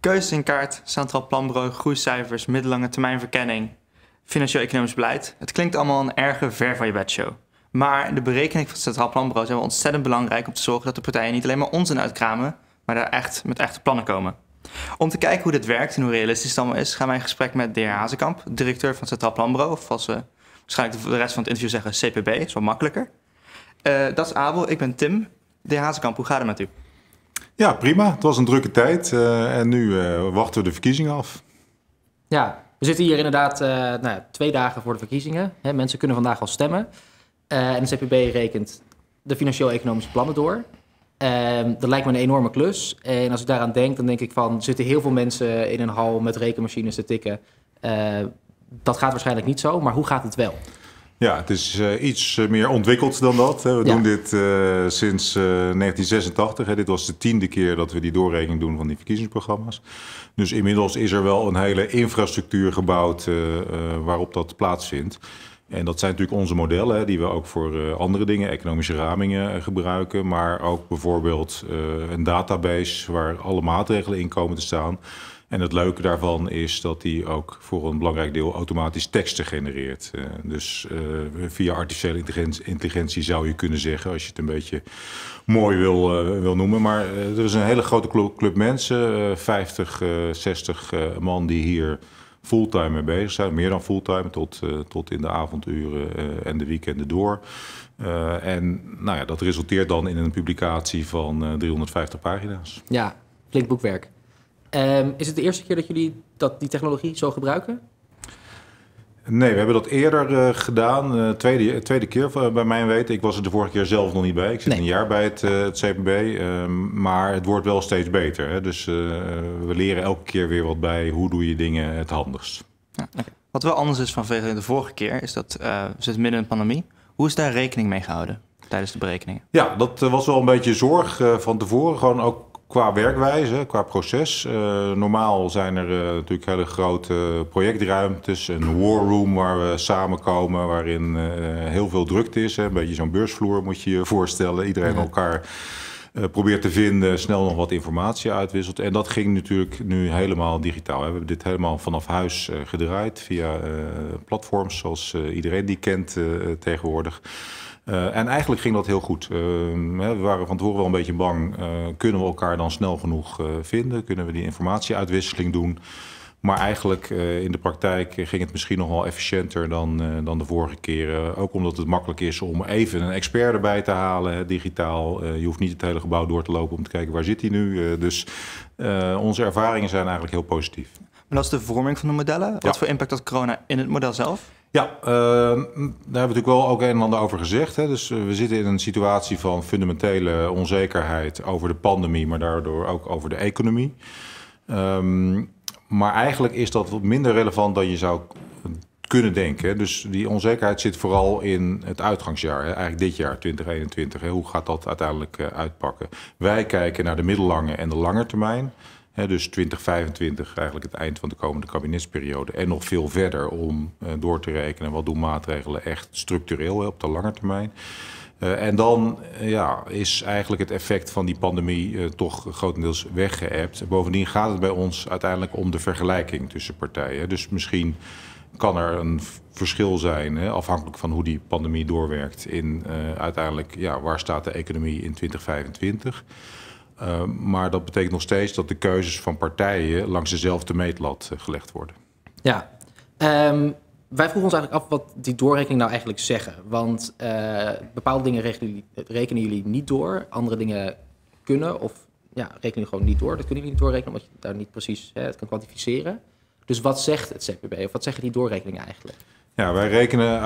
Keuzes in kaart, Centraal Planbureau, groeicijfers, middellange termijnverkenning, financieel-economisch beleid. Het klinkt allemaal een erge ver van je bedshow. Maar de berekening van het Centraal Planbureau zijn wel ontzettend belangrijk om te zorgen dat de partijen niet alleen maar onzin uitkramen, maar daar echt met echte plannen komen. Om te kijken hoe dit werkt en hoe realistisch het allemaal is, gaan wij in gesprek met de heer Hazekamp, directeur van het Centraal Planbureau, of als we waarschijnlijk de rest van het interview zeggen CPB, is wel makkelijker. Eh, dat is Abel, ik ben Tim. De heer Hazekamp, hoe gaat het met u? Ja, prima. Het was een drukke tijd eh, en nu eh, wachten we de verkiezingen af. Ja, we zitten hier inderdaad eh, nou, twee dagen voor de verkiezingen. Hè, mensen kunnen vandaag al stemmen. en de CPB rekent de financieel-economische plannen door. Ehm, dat lijkt me een enorme klus. En als ik daaraan denk, dan denk ik van... er zitten heel veel mensen in een hal met rekenmachines te tikken. dat gaat waarschijnlijk niet zo, maar hoe gaat het wel? Ja, het is eh, iets eh, meer ontwikkeld dan dat. We doen dit eh, sinds 1986. Hè. Dit was de tiende keer dat we die doorrekening doen van die verkiezingsprogramma's. Dus inmiddels is er wel een hele infrastructuur gebouwd waarop dat plaatsvindt. En dat zijn natuurlijk onze modellen, hè, die we ook voor andere dingen, economische ramingen gebruiken. Maar ook bijvoorbeeld een database waar alle maatregelen in komen te staan. En het leuke daarvan is dat die ook voor een belangrijk deel automatisch teksten genereert. Eh, dus eh, via artificiële intelligentie, intelligentie, zou je kunnen zeggen, als je het een beetje mooi wil, eh, wil noemen. Maar er is een hele grote club, club mensen, 50, 60 man die hier fulltime mee bezig zijn. Meer dan fulltime, tot, tot in de avonduren en de weekenden door. en nou ja, dat resulteert dan in een publicatie van 350 pagina's. Ja, flink boekwerk. Ehm, is het de eerste keer dat jullie dat, die technologie zo gebruiken? Nee, we hebben dat eerder eh, gedaan. Eh, tweede, eh, tweede keer bij mijn weten. Ik was er de vorige keer zelf nog niet bij. Ik zit een jaar bij het, het CPB. Ehm, maar het wordt wel steeds beter. Hè? Dus we leren elke keer weer wat bij. Hoe doe je dingen het handigst? Ja, Wat wel anders is van de vorige keer, is dat we zitten midden in een pandemie. Hoe is daar rekening mee gehouden tijdens de berekeningen? Ja, dat was wel een beetje zorg van tevoren. Gewoon ook Qua werkwijze, qua proces. Eh, normaal zijn er eh, natuurlijk hele grote projectruimtes. Een war room waar we samenkomen, waarin eh, heel veel drukte is. Hè. Een beetje zo'n beursvloer moet je je voorstellen. Iedereen ja. elkaar probeert te vinden, snel nog wat informatie uitwisselt. En dat ging natuurlijk nu helemaal digitaal. We hebben dit helemaal vanaf huis gedraaid via platforms zoals iedereen die kent tegenwoordig. Eh, en eigenlijk ging dat heel goed. Eh, we waren van tevoren wel een beetje bang. Eh, kunnen we elkaar dan snel genoeg vinden? Kunnen we die informatieuitwisseling doen? Maar eigenlijk in de praktijk ging het misschien nog wel efficiënter dan, dan de vorige keren. ook omdat het makkelijk is om even een expert erbij te halen, digitaal. je hoeft niet het hele gebouw door te lopen om te kijken waar zit hij nu. dus onze ervaringen zijn eigenlijk heel positief. En dat is de vorming van de modellen. Wat voor impact had corona in het model zelf? Ja, ehm, daar hebben we natuurlijk wel ook een en ander over gezegd. Hè. Dus eh, we zitten in een situatie van fundamentele onzekerheid over de pandemie, maar daardoor ook over de economie. Ehm, maar eigenlijk is dat wat minder relevant dan je zou kunnen denken. Dus die onzekerheid zit vooral in het uitgangsjaar, hè. eigenlijk dit jaar 2021. Hoe gaat dat uiteindelijk eh, uitpakken? Wij kijken naar de middellange en de lange termijn dus 2025, eigenlijk het eind van de komende kabinetsperiode. En nog veel verder om eh, door te rekenen wat doen maatregelen echt structureel op de lange termijn. Eh, en dan eh, ja, is eigenlijk het effect van die pandemie toch grotendeels weggeëpt. Bovendien gaat het bij ons uiteindelijk om de vergelijking tussen partijen. Dus misschien kan er een verschil zijn, hè, afhankelijk van hoe die pandemie doorwerkt, in uiteindelijk ja, waar staat de economie in 2025. Eh, maar dat betekent nog steeds dat de keuzes van partijen langs dezelfde meetlat eh, gelegd worden. Ja, ehm, wij vroegen ons eigenlijk af wat die doorrekening nou eigenlijk zeggen. Want eh, bepaalde dingen rekenen jullie, niet door, andere dingen kunnen of ja, rekenen gewoon niet door. Dat kunnen jullie niet doorrekenen, omdat je daar niet precies hè, het kan kwantificeren. Dus wat zegt het CPB of wat zeggen die doorrekeningen eigenlijk? Ja, wij rekenen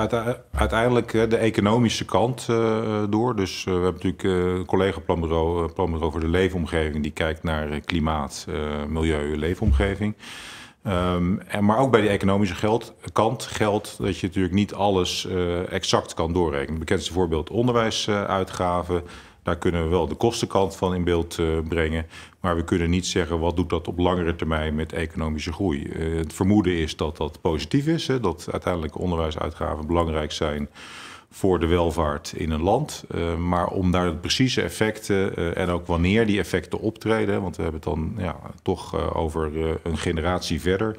uiteindelijk eh, de economische kant eh, door. Dus eh, we hebben natuurlijk een collega planbureau, planbureau voor de leefomgeving, die kijkt naar klimaat, milieu, leefomgeving. Ehm, en, maar ook bij die economische geld, kant geldt dat je natuurlijk niet alles exact kan doorrekenen. bekendste voorbeeld onderwijsuitgaven, daar kunnen we wel de kostenkant van in beeld eh, brengen. Maar we kunnen niet zeggen wat doet dat op langere termijn met economische groei. Eh, het vermoeden is dat dat positief is. Hè, dat uiteindelijk onderwijsuitgaven belangrijk zijn voor de welvaart in een land. Eh, maar om daar de precieze effecten en ook wanneer die effecten optreden, want we hebben het dan ja, toch over een generatie verder.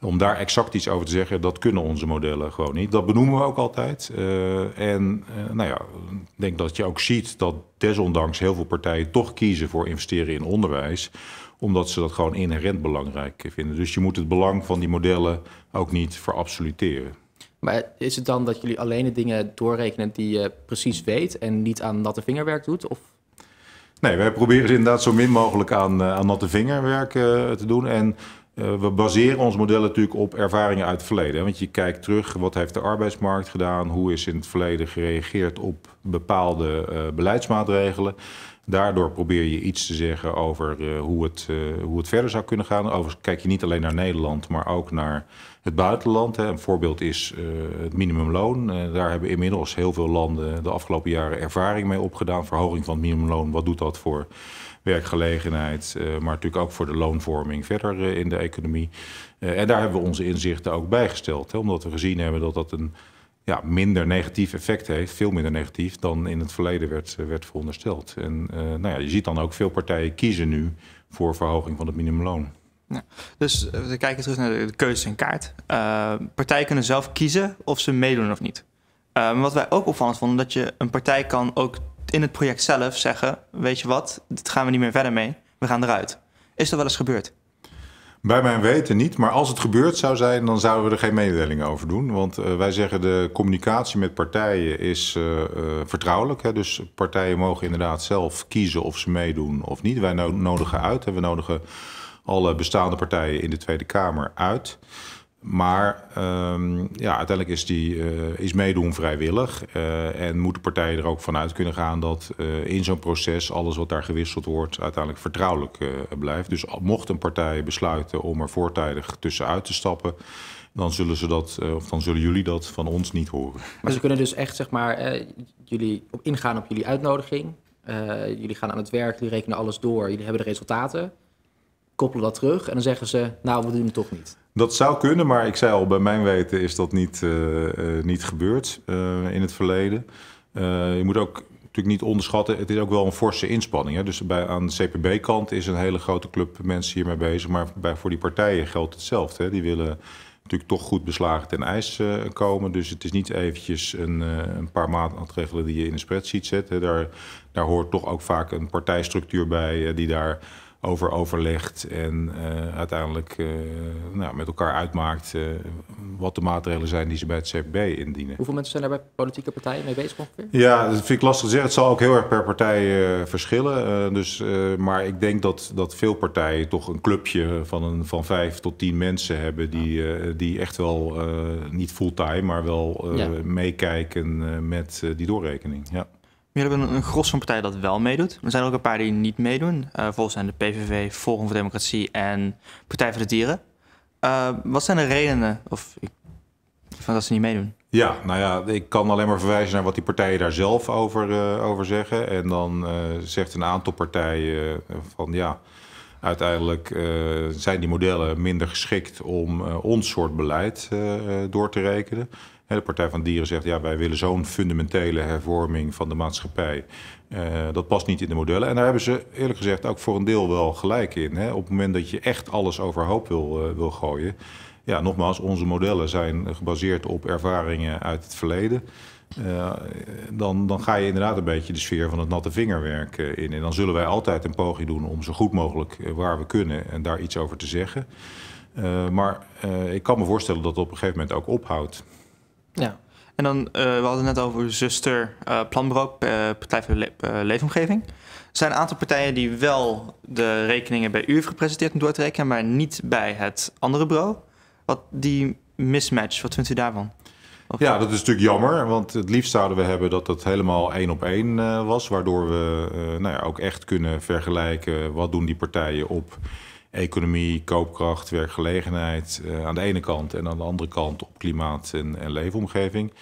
Om daar exact iets over te zeggen, dat kunnen onze modellen gewoon niet. Dat benoemen we ook altijd. Eh, en eh, nou ja, ik denk dat je ook ziet dat desondanks heel veel partijen toch kiezen voor investeren in onderwijs omdat ze dat gewoon inherent belangrijk vinden. Dus je moet het belang van die modellen ook niet verabsoluteren. Maar is het dan dat jullie alleen de dingen doorrekenen die je precies weet en niet aan natte vingerwerk doet? Of? Nee, wij proberen inderdaad zo min mogelijk aan, eh, aan natte vingerwerk te doen. En eh, we baseren ons model natuurlijk op ervaringen uit het verleden. Want je kijkt terug, wat heeft de arbeidsmarkt gedaan? Hoe is in het verleden gereageerd op bepaalde eh, beleidsmaatregelen? Daardoor probeer je iets te zeggen over eh, hoe, het, hoe het verder zou kunnen gaan. Overigens kijk je niet alleen naar Nederland, maar ook naar het buitenland. Hè. Een voorbeeld is eh, het minimumloon. Eh, daar hebben inmiddels heel veel landen de afgelopen jaren ervaring mee opgedaan. Verhoging van het minimumloon, wat doet dat voor werkgelegenheid, eh, maar natuurlijk ook voor de loonvorming verder in de economie. en daar hebben we onze inzichten ook bijgesteld, hè, omdat we gezien hebben dat dat een ja, minder negatief effect heeft, veel minder negatief dan in het verleden werd, werd verondersteld. En nou ja, je ziet dan ook veel partijen kiezen nu voor verhoging van het minimumloon. Dus eh, we kijken terug naar de keuze in kaart. Eh, partijen kunnen zelf kiezen of ze meedoen of niet. Uh, wat wij ook opvallend vonden, dat je een partij kan ook in het project zelf zeggen: Weet je wat, dit gaan we niet meer verder mee, we gaan eruit. Is dat wel eens gebeurd? Bij mijn weten niet, maar als het gebeurd zou zijn, dan zouden we er geen mededelingen over doen. Want wij zeggen de communicatie met partijen is vertrouwelijk. Hè? Dus partijen mogen inderdaad zelf kiezen of ze meedoen of niet. Wij nodigen uit en we nodigen alle bestaande partijen in de Tweede Kamer uit. Maar ehm, ja, uiteindelijk is, die, eh, is meedoen vrijwillig. Eh, en moeten partijen er ook vanuit kunnen gaan dat eh, in zo'n proces alles wat daar gewisseld wordt uiteindelijk vertrouwelijk blijft. Dus mocht een partij besluiten om er voortijdig tussenuit te stappen, dan zullen, ze dat, of dan zullen jullie dat van ons niet horen. Maar dus ze kunnen dus echt zeg maar, jullie op ingaan op jullie uitnodiging. jullie gaan aan het werk, jullie rekenen alles door, jullie hebben de resultaten koppelen dat terug en dan zeggen ze, nou, we doen het toch niet. Dat zou kunnen, maar ik zei al, bij mijn weten is dat niet, uh, niet gebeurd eh, in het verleden. je moet ook natuurlijk niet onderschatten, het is ook wel een forse inspanning. Hè? Dus bij, aan de CPB-kant is een hele grote club mensen hiermee bezig, maar bij, voor die partijen geldt hetzelfde. Hè? Die willen natuurlijk toch goed beslagen ten ijs komen. Dus het is niet eventjes een, een paar maatregelen die je in een spreadsheet zet. Hè? Daar, daar hoort toch ook vaak een partijstructuur bij die daar over overlegt en eh, uiteindelijk eh, nou, met elkaar uitmaakt eh, wat de maatregelen zijn die ze bij het CFB indienen. Hoeveel mensen zijn daar bij politieke partijen mee bezig ongeveer? Ja, dat vind ik lastig te zeggen. Het zal ook heel erg per partij verschillen. dus, maar ik denk dat, dat veel partijen toch een clubje van, een, van vijf tot tien mensen hebben die, die echt wel niet fulltime, maar wel meekijken met die doorrekening. Ja. We hebben een, een gros van partijen dat wel meedoet. Er zijn ook een paar die niet meedoen. Eh, volgens zijn de PVV, Forum voor Democratie en Partij voor de Dieren. Eh, wat zijn de redenen of, van dat ze niet meedoen? Ja, nou ja, ik kan alleen maar verwijzen naar wat die partijen daar zelf over, eh, over zeggen. En dan zegt een aantal partijen van ja, uiteindelijk zijn die modellen minder geschikt om ons soort beleid door te rekenen. De Partij van Dieren zegt, ja, wij willen zo'n fundamentele hervorming van de maatschappij. Uh, dat past niet in de modellen. En daar hebben ze eerlijk gezegd ook voor een deel wel gelijk in. Hè? Op het moment dat je echt alles overhoop wil, eh, wil gooien. Ja, nogmaals, onze modellen zijn gebaseerd op ervaringen uit het verleden. Eh, dan, dan, ga je inderdaad een beetje de sfeer van het natte vingerwerk in. En dan zullen wij altijd een poging doen om zo goed mogelijk waar we kunnen en daar iets over te zeggen. maar ik kan me voorstellen dat het op een gegeven moment ook ophoudt. Ja. En dan, eh, we hadden het net over zuster uh, eh, Planbureau, eh, Partij voor Leefomgeving. Er zijn een aantal partijen die wel de rekeningen bij u heeft gepresenteerd om door te rekenen, maar niet bij het andere bureau. Wat die mismatch, wat vindt u daarvan? ja, dat is natuurlijk jammer, want het liefst zouden we hebben dat dat helemaal één op één was, waardoor we nou ja, ook echt kunnen vergelijken wat doen die partijen op economie, koopkracht, werkgelegenheid eh, aan de ene kant en aan de andere kant op klimaat en, leefomgeving.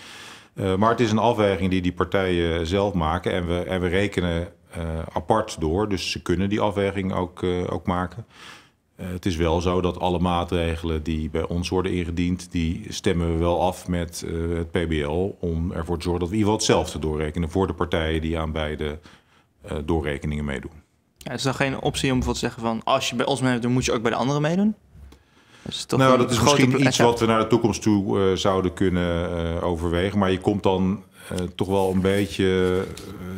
Eh, maar het is een afweging die die partijen zelf maken en we, en we rekenen eh, apart door, dus ze kunnen die afweging ook, ook maken. het is wel zo dat alle maatregelen die bij ons worden ingediend, die stemmen we wel af met het PBL om ervoor te zorgen dat we in ieder geval hetzelfde doorrekenen voor de partijen die aan beide doorrekeningen meedoen. Ja, is dan geen optie om bijvoorbeeld te zeggen van als je bij ons meedoet, dan moet je ook bij de anderen meedoen? nou, dat is nou, misschien iets wat we naar de toekomst toe eh, zouden kunnen eh, overwegen. Maar je komt dan eh, toch wel een beetje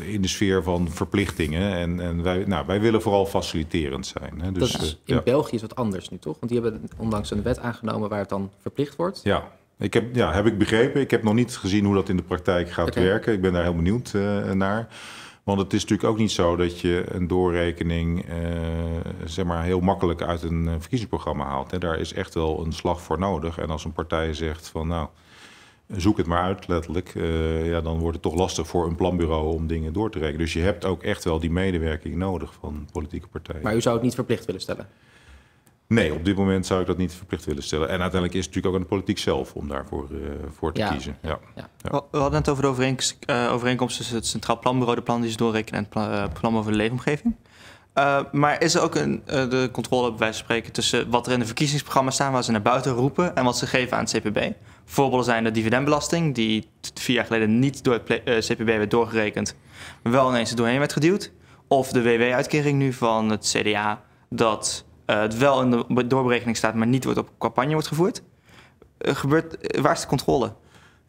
in de sfeer van verplichtingen. En, en wij, nou, wij willen vooral faciliterend zijn. Hè? Dus, dat is, in België is wat anders nu, toch? Want die hebben ondanks een wet aangenomen waar het dan verplicht wordt. Ja, ik heb, ja, heb ik begrepen. Ik heb nog niet gezien hoe dat in de praktijk gaat werken. Ik ben daar heel benieuwd naar. Want het is natuurlijk ook niet zo dat je een doorrekening eh, zeg maar heel makkelijk uit een eh, verkiezingsprogramma haalt. Hè. Daar is echt wel een slag voor nodig. En als een partij zegt van nou, zoek het maar uit letterlijk, eh, ja, dan wordt het toch lastig voor een planbureau om dingen door te rekenen. Dus je hebt ook echt wel die medewerking nodig van politieke partijen. Maar u zou het niet verplicht willen stellen? Nee, op dit moment zou ik dat niet verplicht willen stellen. En uiteindelijk is het natuurlijk ook aan de politiek zelf om daarvoor eh, voor te kiezen. Ja. ja. We hadden het over de eh, overeenkomst, tussen het Centraal Planbureau, de plannen doorrekenen en het eh, plan, over de leefomgeving. maar is er ook een, de controle, bij wijze van spreken, tussen wat er in de verkiezingsprogramma's staan, waar ze naar buiten roepen en wat ze geven aan het CPB? Voorbeelden zijn de dividendbelasting, die vier jaar geleden niet door het CPB werd doorgerekend, maar wel ineens doorheen werd geduwd. Of de WW-uitkering nu van het CDA, dat eh, het wel in de doorberekening staat, maar niet wordt op campagne wordt gevoerd. Eh, gebeurt, eh, waar is de controle?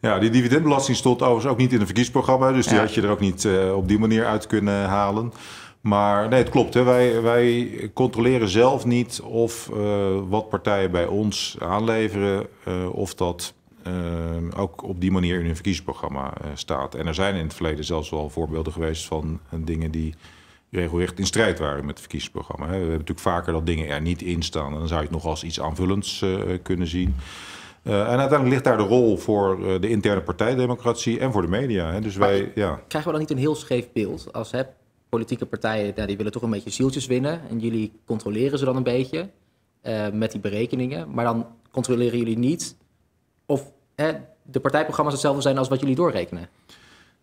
Ja, die dividendbelasting stond overigens ook niet in een verkiesprogramma. Dus die had je er ook niet op die manier uit kunnen halen. Maar nee, het klopt. Hè. Wij, wij controleren zelf niet of wat partijen bij ons aanleveren, of dat ook op die manier in hun verkiezingsprogramma staat. En er zijn in het verleden zelfs wel voorbeelden geweest van dingen die regelrecht in strijd waren met het verkiezingsprogramma. We hebben natuurlijk vaker dat dingen er niet in staan. En dan zou je het nog als iets aanvullends eh, kunnen zien. Eh, en uiteindelijk ligt daar de rol voor eh, de interne partijdemocratie en voor de media. Hè. Dus wij, ja. Krijgen we dan niet een heel scheef beeld? Als hè, politieke partijen, nou, die willen toch een beetje zieltjes winnen. En jullie controleren ze dan een beetje met die berekeningen. Maar dan controleren jullie niet of hè, de partijprogramma's hetzelfde zijn als wat jullie doorrekenen.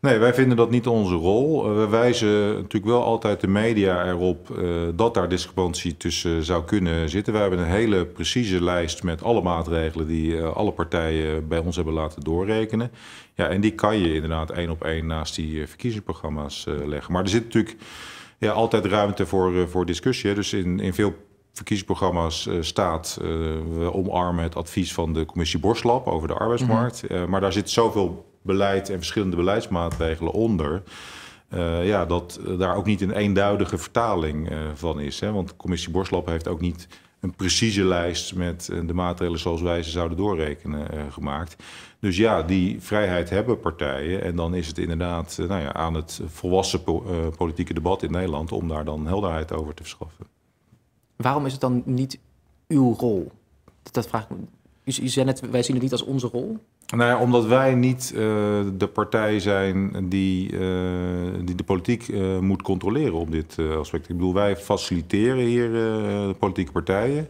Nee, wij vinden dat niet onze rol. Eh, we wijzen natuurlijk wel altijd de media erop eh, dat daar discrepantie tussen zou kunnen zitten. Wij hebben een hele precieze lijst met alle maatregelen die eh, alle partijen bij ons hebben laten doorrekenen. Ja, en die kan je inderdaad één op één naast die verkiezingsprogramma's leggen. Maar er zit natuurlijk ja, altijd ruimte voor, voor discussie. Dus in, in veel verkiezingsprogramma's staat. we omarmen het advies van de commissie Borslap over de arbeidsmarkt. Mhm. maar daar zit zoveel beleid en verschillende beleidsmaatregelen onder. Eh, ja, dat daar ook niet een eenduidige vertaling eh, van is. Hè? Want commissie Borslap heeft ook niet een precieze lijst met eh, de maatregelen zoals wij ze zouden doorrekenen gemaakt. Dus ja, die vrijheid hebben partijen. En dan is het inderdaad nou ja, aan het volwassen politieke debat in Nederland om daar dan helderheid over te verschaffen. Waarom is het dan niet uw rol? Dat vraag U, net, wij zien het niet als onze rol. Nou ja, omdat wij niet eh, de partij zijn die, eh, die de politiek eh, moet controleren op dit aspect. Ik bedoel, wij faciliteren hier de politieke partijen.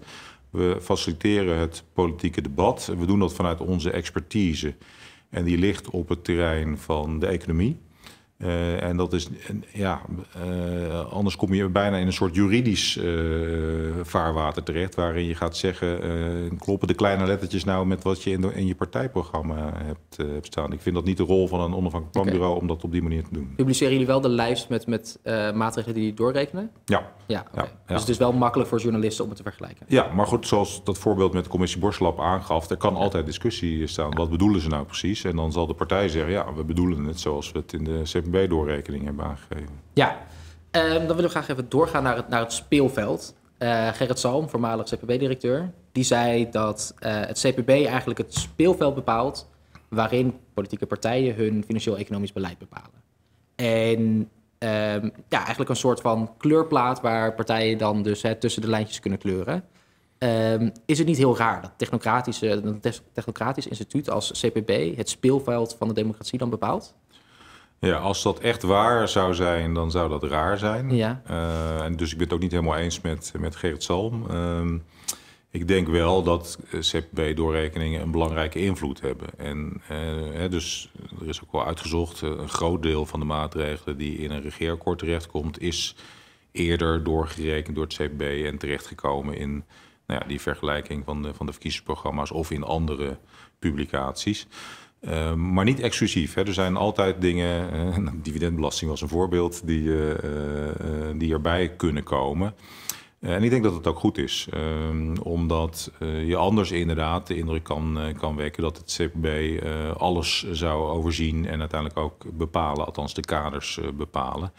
We faciliteren het politieke debat. We doen dat vanuit onze expertise. En die ligt op het terrein van de economie. Eh, en dat is, ja, eh, anders kom je bijna in een soort juridisch eh, vaarwater terecht, waarin je gaat zeggen, kloppen de kleine lettertjes nou met wat je in, in je partijprogramma hebt, hebt, staan. Ik vind dat niet de rol van een onafhankelijk planbureau om dat op die manier te doen. Publiceren jullie wel de lijst met, met maatregelen die jullie doorrekenen? Ja. Ja, Dus het is wel makkelijk voor journalisten om het te vergelijken? Ja, maar goed, zoals dat voorbeeld met de commissie Borslap aangaf, er kan altijd discussie staan. Wat bedoelen ze nou precies? En dan zal de partij zeggen, ja, we bedoelen het zoals we het in de CPB-doorrekening hebben aangegeven. Ja, ehm, dan willen we graag even doorgaan naar het, naar het speelveld. Eh, Gerrit Salm, voormalig CPB-directeur, die zei dat eh, het CPB eigenlijk het speelveld bepaalt waarin politieke partijen hun financieel-economisch beleid bepalen. En ehm, ja, eigenlijk een soort van kleurplaat waar partijen dan dus hè, tussen de lijntjes kunnen kleuren. Ehm, is het niet heel raar dat technocratische, technocratisch instituut als CPB het speelveld van de democratie dan bepaalt? Ja, als dat echt waar zou zijn, dan zou dat raar zijn. Ja. Eh, en dus ik ben het ook niet helemaal eens met, met Gerrit Salm. Ehm, ik denk wel dat CPB-doorrekeningen een belangrijke invloed hebben. En eh, dus er is ook wel uitgezocht, eh, een groot deel van de maatregelen die in een regeerakkoord terechtkomt, is eerder doorgerekend door het CPB en terechtgekomen in nou ja, die vergelijking van de, van de verkiezingsprogramma's of in andere publicaties. Ehm, maar niet exclusief. Hè. Er zijn altijd dingen, uh, dividendbelasting was een voorbeeld, die, eh, eh, die erbij kunnen komen. en ik denk dat het ook goed is, ehm, omdat je anders inderdaad de indruk kan, kan wekken dat het CPB alles zou overzien en uiteindelijk ook bepalen, althans de kaders bepalen.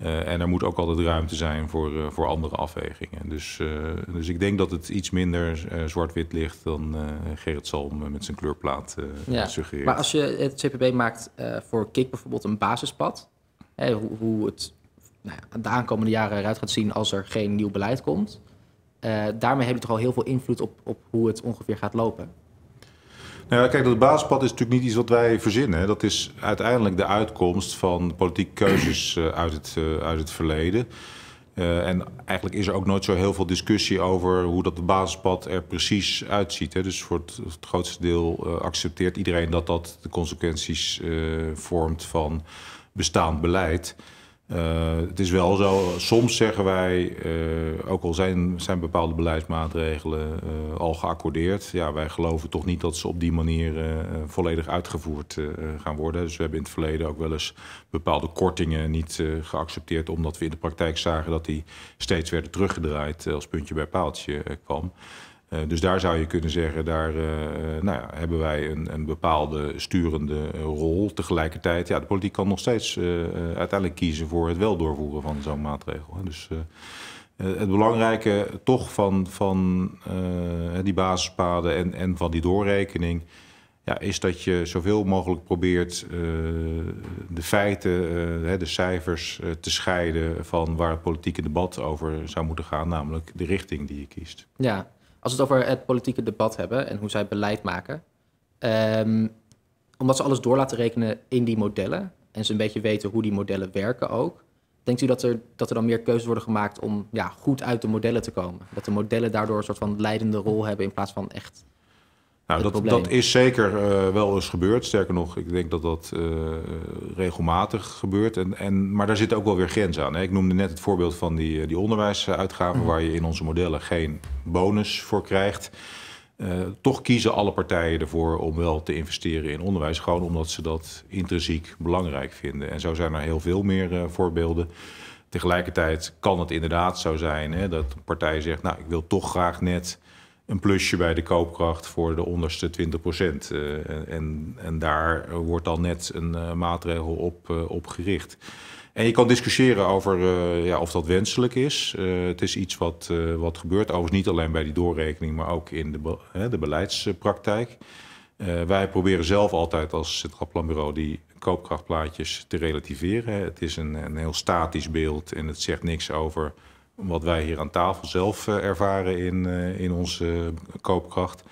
Eh, en er moet ook altijd ruimte zijn voor, eh, voor andere afwegingen. Dus, eh, dus ik denk dat het iets minder zwart-wit ligt dan Gerrit Salm met zijn kleurplaat suggereert. Maar als je het CPB maakt voor Kik bijvoorbeeld een basispad, hè, hoe, hoe, het nou ja, de aankomende jaren eruit gaat zien als er geen nieuw beleid komt, daarmee heb je toch al heel veel invloed op, op hoe het ongeveer gaat lopen. Nou, ja, kijk, dat basispad is natuurlijk niet iets wat wij verzinnen. Dat is uiteindelijk de uitkomst van politieke keuzes eh, uit het, eh, uit het verleden. Eh, en eigenlijk is er ook nooit zo heel veel discussie over hoe dat basispad er precies uitziet. Hè. Dus voor het, grootste deel accepteert iedereen dat dat de consequenties vormt van bestaand beleid. Eh, het is wel zo, soms zeggen wij, eh, ook al zijn, zijn bepaalde beleidsmaatregelen eh, al geaccordeerd, ja, wij geloven toch niet dat ze op die manier volledig uitgevoerd gaan worden. Dus we hebben in het verleden ook wel eens bepaalde kortingen niet geaccepteerd, omdat we in de praktijk zagen dat die steeds werden teruggedraaid als puntje bij paaltje kwam. Eh, dus daar zou je kunnen zeggen, daar eh, eh, nou ja, hebben wij een, een, bepaalde sturende rol. Tegelijkertijd, ja, de politiek kan nog steeds uiteindelijk kiezen voor het wel doorvoeren van zo'n maatregel. Dus het belangrijke toch van, van die basispaden en, en van die doorrekening... Ja, is dat je zoveel mogelijk probeert de feiten, de cijfers te scheiden van waar het politieke debat over zou moeten gaan, namelijk de richting die je kiest. Ja, als we het over het politieke debat hebben en hoe zij beleid maken. Ehm, omdat ze alles door laten rekenen in die modellen. En ze een beetje weten hoe die modellen werken ook. Denkt u dat er, dat er dan meer keuzes worden gemaakt om ja, goed uit de modellen te komen? Dat de modellen daardoor een soort van leidende rol hebben in plaats van echt nou, dat, dat is zeker eh, wel eens gebeurd. Sterker nog, ik denk dat dat eh, regelmatig gebeurt. En, en, maar daar zit ook wel weer grens aan. Hè. Ik noemde net het voorbeeld van die, eh, die onderwijsuitgaven, mhm. waar je in onze modellen geen bonus voor krijgt. toch kiezen alle partijen ervoor om wel te investeren in onderwijs, gewoon omdat ze dat intrinsiek belangrijk vinden. En zo zijn er heel veel meer voorbeelden. Tegelijkertijd kan het inderdaad zo zijn hè, dat een partij zegt: Nou, ik wil toch graag net een plusje bij de koopkracht voor de onderste 20 procent. Eh, en, en daar wordt dan net een eh, maatregel op, eh, op gericht. En je kan discussiëren over ja, of dat wenselijk is. het is iets wat, wat gebeurt, overigens niet alleen bij die doorrekening, maar ook in de, de beleidspraktijk. wij proberen zelf altijd als Centraal Planbureau die koopkrachtplaatjes te relativeren. Het is een, een heel statisch beeld en het zegt niks over wat wij hier aan tafel zelf eh, ervaren in, eh, in onze koopkracht.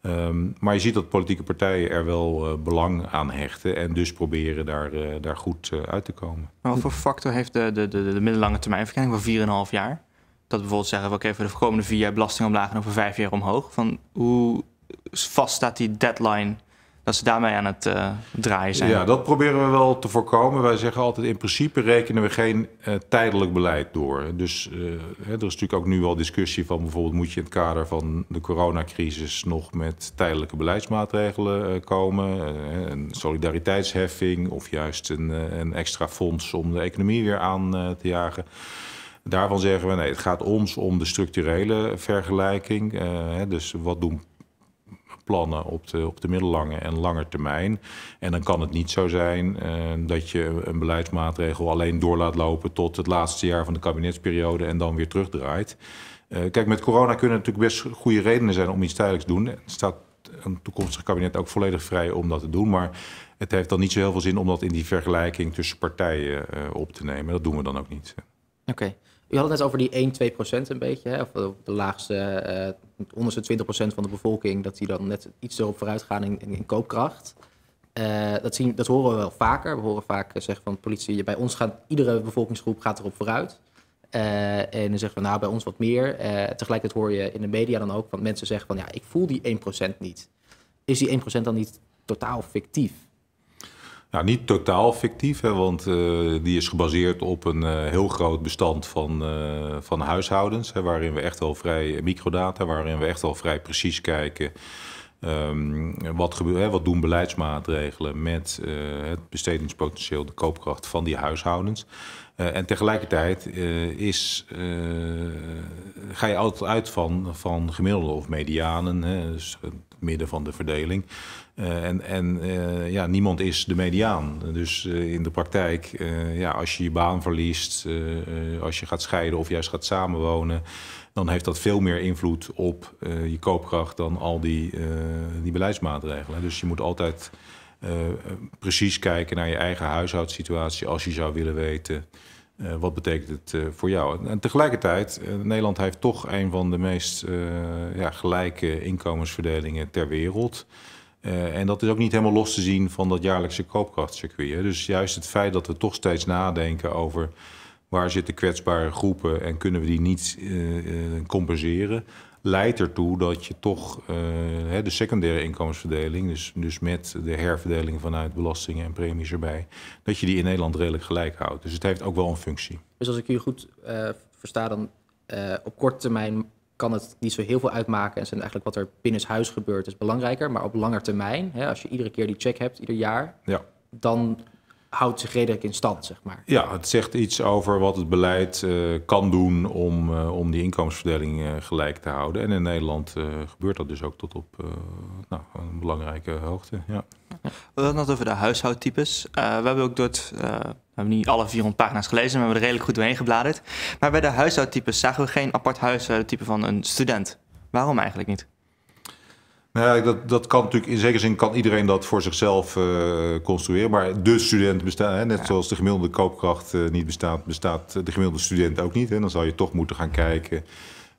Ehm, maar je ziet dat politieke partijen er wel eh, belang aan hechten en dus proberen daar, daar goed uit te komen. Maar wat voor factor heeft de, de, de, de middellange termijnverkenning van 4,5 jaar? Dat bijvoorbeeld zeggen we oké, voor de komende vier jaar belasting omlaag en over vijf jaar omhoog. Van hoe vast staat die deadline dat ze daarmee aan het eh, draaien zijn. Ja, dat proberen we wel te voorkomen. Wij zeggen altijd in principe rekenen we geen eh, tijdelijk beleid door. Dus eh, hè, er is natuurlijk ook nu wel discussie van bijvoorbeeld moet je in het kader van de coronacrisis nog met tijdelijke beleidsmaatregelen komen. een solidariteitsheffing of juist een, een, extra fonds om de economie weer aan te jagen. Daarvan zeggen we nee, het gaat ons om de structurele vergelijking. dus wat doen plannen op de, op de middellange en lange termijn. En dan kan het niet zo zijn eh, dat je een beleidsmaatregel alleen door laat lopen tot het laatste jaar van de kabinetsperiode en dan weer terugdraait. Eh, kijk, met corona kunnen natuurlijk best goede redenen zijn om iets tijdelijks te doen. Het staat een toekomstig kabinet ook volledig vrij om dat te doen. Maar het heeft dan niet zo heel veel zin om dat in die vergelijking tussen partijen eh, op te nemen. Dat doen we dan ook niet. Oké. U had het net over die 1, 2 procent een beetje, hè? of de laagste onderste 20% van de bevolking, dat die dan net iets erop vooruit gaan in, koopkracht. Eh, dat, zien, dat horen we wel vaker. We horen vaak eh, zeggen van politie, bij ons gaat iedere bevolkingsgroep gaat erop vooruit. Eh, en dan zeggen we nou bij ons wat meer. tegelijkertijd hoor je in de media dan ook van mensen zeggen van ja, ik voel die 1% niet. Is die 1% dan niet totaal fictief? Nou, niet totaal fictief, hè, want eh, die is gebaseerd op een eh, heel groot bestand van, eh, van huishoudens. Hè, waarin we echt wel vrij microdata, waarin we echt wel vrij precies kijken. Ehm, wat, hè, wat doen beleidsmaatregelen met het bestedingspotentieel, de koopkracht van die huishoudens? en tegelijkertijd is, ga je altijd uit van, van gemiddelden of medianen, hè, dus het midden van de verdeling. Eh, en en eh, ja, niemand is de mediaan. Dus eh, in de praktijk, ja, als je je baan verliest, als je gaat scheiden of juist gaat samenwonen, dan heeft dat veel meer invloed op je koopkracht dan al die, die beleidsmaatregelen. Dus je moet altijd precies kijken naar je eigen huishoudsituatie als je zou willen weten. wat betekent het voor jou? En tegelijkertijd, Nederland heeft toch een van de meest ja, gelijke inkomensverdelingen ter wereld. Eh, en dat is ook niet helemaal los te zien van dat jaarlijkse koopkrachtcircuit. Dus juist het feit dat we toch steeds nadenken over waar zitten kwetsbare groepen en kunnen we die niet eh, eh, compenseren, leidt ertoe dat je toch de secundaire inkomensverdeling, dus, dus met de herverdeling vanuit belastingen en premies erbij, dat je die in Nederland redelijk gelijk houdt. Dus het heeft ook wel een functie. Dus als ik u goed versta, dan op korte termijn kan het niet zo heel veel uitmaken en zijn eigenlijk wat er binnenshuis gebeurt is belangrijker. Maar op lange termijn, hè, als je iedere keer die check hebt, ieder jaar, ja. dan houdt zich redelijk in stand, zeg maar. Ja, het zegt iets over wat het beleid eh, kan doen om, eh, om die inkomensverdeling eh, gelijk te houden. En in Nederland gebeurt dat dus ook tot op nou, een belangrijke hoogte. Ja. We hadden het over de huishoudtypes. we hebben ook door het, we hebben niet alle 400 pagina's gelezen, maar we hebben er redelijk goed doorheen gebladerd. Maar bij de huishoudtypes zagen we geen apart huishoudtype van een student. Waarom eigenlijk niet? Nou dat, dat kan natuurlijk in zekere zin kan iedereen dat voor zichzelf eh, construeren. Maar de student bestaat, hè, net zoals de gemiddelde koopkracht eh, niet bestaat, bestaat de gemiddelde student ook niet. Hè. Dan zou je toch moeten gaan kijken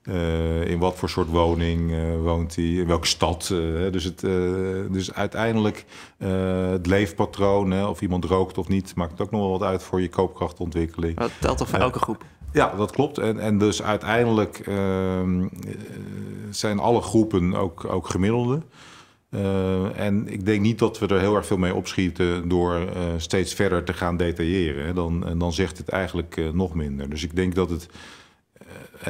eh, in wat voor soort woning woont hij, in welke stad. dus, het, dus uiteindelijk het leefpatroon, hè, of iemand rookt of niet, maakt het ook nog wel wat uit voor je koopkrachtontwikkeling. Dat telt toch voor elke groep? Ja, dat klopt. En, en dus uiteindelijk ehm, eh, zijn alle groepen ook, ook gemiddelde. Eh, en ik denk niet dat we er heel erg veel mee opschieten door eh, steeds verder te gaan detailleren. Dan, dan zegt het eigenlijk nog minder. Dus ik denk dat het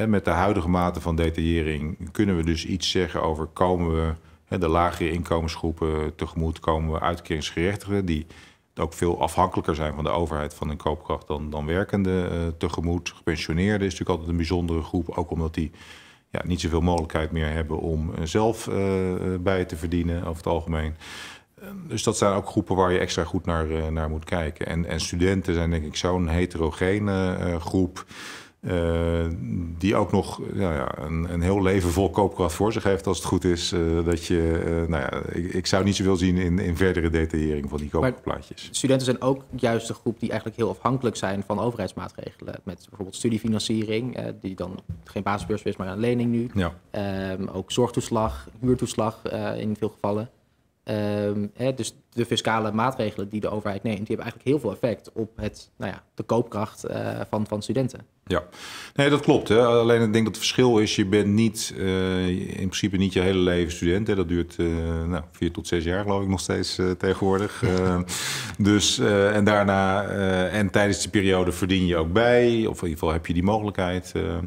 met de huidige mate van detaillering kunnen we dus iets zeggen over komen we de lagere inkomensgroepen tegemoet, komen we uitkeringsgerechtigden die ook veel afhankelijker zijn van de overheid, van hun koopkracht dan, dan werkenden eh, tegemoet. Gepensioneerden is natuurlijk altijd een bijzondere groep, ook omdat die ja, niet zoveel mogelijkheid meer hebben om eh, zelf eh, bij te verdienen over het algemeen. Ehm, dus dat zijn ook groepen waar je extra goed naar, naar moet kijken. En, en studenten zijn denk ik zo'n heterogene groep eh, die ook nog ja, een, een, heel leven vol koopkracht voor zich heeft als het goed is. Eh, dat je, eh, nou ja, ik, zou niet zoveel zien in, in verdere detaillering van die koopplaatjes. Studenten zijn ook juist de groep die eigenlijk heel afhankelijk zijn van overheidsmaatregelen. Met bijvoorbeeld studiefinanciering, die dan geen basisbeurs is, maar een lening nu. Ja. Ehm, ook zorgtoeslag, huurtoeslag in veel gevallen. Ehm, hè, dus de fiscale maatregelen die de overheid neemt, die hebben eigenlijk heel veel effect op het, nou ja, de koopkracht eh, van, van studenten. Ja, nee, dat klopt. Hè. Alleen ik denk dat het verschil is, je bent niet, eh, in principe niet je hele leven student. Hè. Dat duurt eh, nou, vier tot zes jaar geloof ik nog steeds tegenwoordig. Ehm, dus, en daarna, en tijdens die periode verdien je ook bij, of in ieder geval heb je die mogelijkheid. Ehm,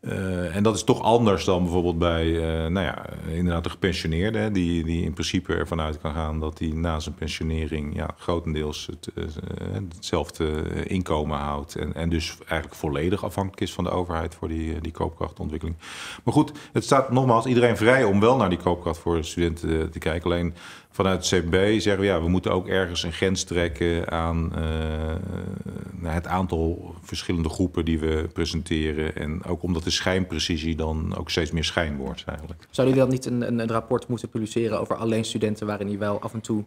eh, en dat is toch anders dan bijvoorbeeld bij, eh, nou ja, inderdaad de gepensioneerde, hè, die, die in principe ervan uit kan gaan dat hij na zijn pensionering ja, grotendeels het, eh, hetzelfde inkomen houdt. En, en dus eigenlijk volledig afhankelijk is van de overheid voor die, die koopkrachtontwikkeling. Maar goed, het staat nogmaals iedereen vrij om wel naar die koopkracht voor studenten te kijken. Alleen vanuit CB zeggen we ja, we moeten ook ergens een grens trekken aan eh, het aantal verschillende groepen die we presenteren. En ook omdat de schijnprecisie dan ook steeds meer schijn wordt eigenlijk. Zou jullie dan niet een, een, rapport moeten publiceren over alleen studenten waarin je wel af en toe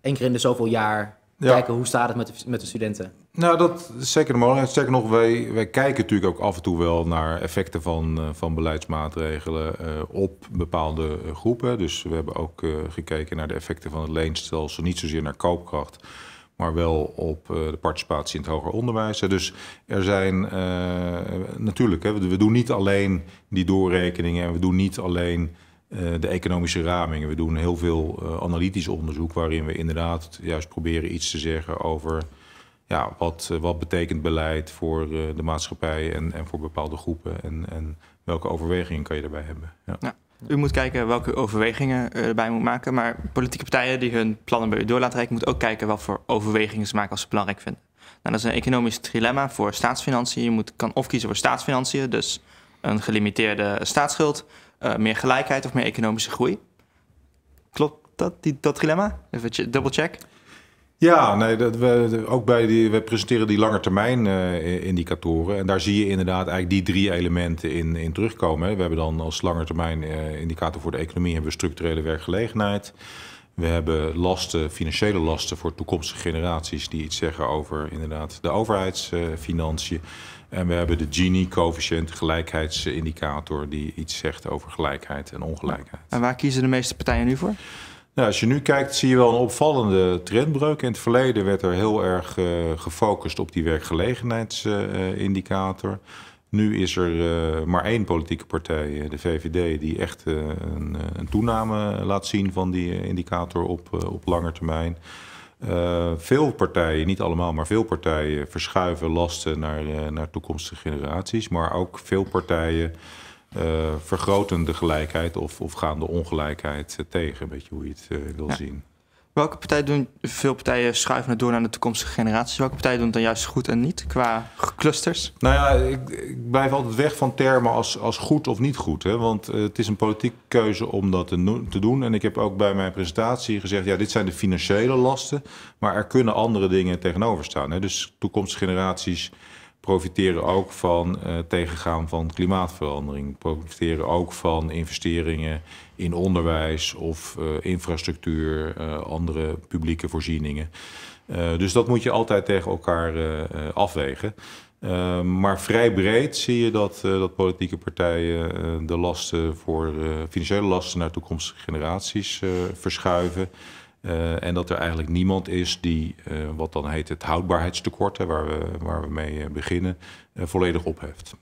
één keer in de zoveel jaar kijken hoe staat het met de, met de studenten? Nou, dat is zeker de mogelijkheid. Zeker nog, wij, kijken natuurlijk ook af en toe wel naar effecten van, eh, van beleidsmaatregelen eh, op bepaalde eh, groepen. Dus we hebben ook gekeken naar de effecten van het leenstelsel, niet zozeer naar koopkracht, maar wel op de participatie in het hoger onderwijs. Dus er zijn natuurlijk, hè, we doen niet alleen die doorrekeningen en we doen niet alleen de economische ramingen. We doen heel veel analytisch onderzoek waarin we inderdaad juist proberen iets te zeggen over ja, wat, eh, wat betekent beleid voor eh, de maatschappij en, en voor bepaalde groepen? En, en welke overwegingen kan je daarbij hebben? Ja. U moet kijken welke overwegingen eh, erbij moet maken. Maar politieke partijen die hun plannen bij u door laten reiken, moeten ook kijken wat voor overwegingen ze maken als ze belangrijk vinden. Nou, dat is een economisch dilemma voor staatsfinanciën. Je moet, kan of kiezen voor staatsfinanciën, dus een gelimiteerde staatsschuld, meer gelijkheid of meer economische groei. Klopt dat, die, dat dilemma? Even dubbelcheck. check ja, nee, dat we, ook bij die, we presenteren die langetermijn-indicatoren. Eh, en daar zie je inderdaad eigenlijk die drie elementen in, in terugkomen. We hebben dan als termijn eh, indicator voor de economie hebben we structurele werkgelegenheid. We hebben lasten, financiële lasten voor toekomstige generaties die iets zeggen over inderdaad de overheidsfinanciën. En we hebben de Gini-coëfficiënt, gelijkheidsindicator, die iets zegt over gelijkheid en ongelijkheid. En waar kiezen de meeste partijen nu voor? Nou, als je nu kijkt, zie je wel een opvallende trendbreuk. In het verleden werd er heel erg eh, gefocust op die werkgelegenheidsindicator. nu is er eh, maar één politieke partij, eh, de VVD, die echt een, een, toename laat zien van die indicator op, op lange termijn. veel partijen, niet allemaal, maar veel partijen verschuiven lasten naar, naar toekomstige generaties. Maar ook veel partijen eh, vergroten de gelijkheid of, of gaan de ongelijkheid eh, tegen. Een beetje hoe je het eh, wil zien. Welke partijen doen, veel partijen schuiven het door naar de toekomstige generaties. Welke partijen doen het dan juist goed en niet qua clusters? Nou ja, ik, ik blijf altijd weg van termen als, als goed of niet goed. Hè? Want het is een politieke keuze om dat te, doen. En ik heb ook bij mijn presentatie gezegd, ja, dit zijn de financiële lasten. Maar er kunnen andere dingen tegenover staan. Hè? Dus toekomstige generaties profiteren ook van het eh, tegengaan van klimaatverandering. Profiteren ook van investeringen in onderwijs of eh, infrastructuur, eh, andere publieke voorzieningen. dus dat moet je altijd tegen elkaar afwegen. maar vrij breed zie je dat, dat politieke partijen de lasten voor financiële lasten naar toekomstige generaties verschuiven. Eh, en dat er eigenlijk niemand is die, eh, wat dan heet het houdbaarheidstekort, waar, we, waar we mee eh, beginnen, volledig opheft.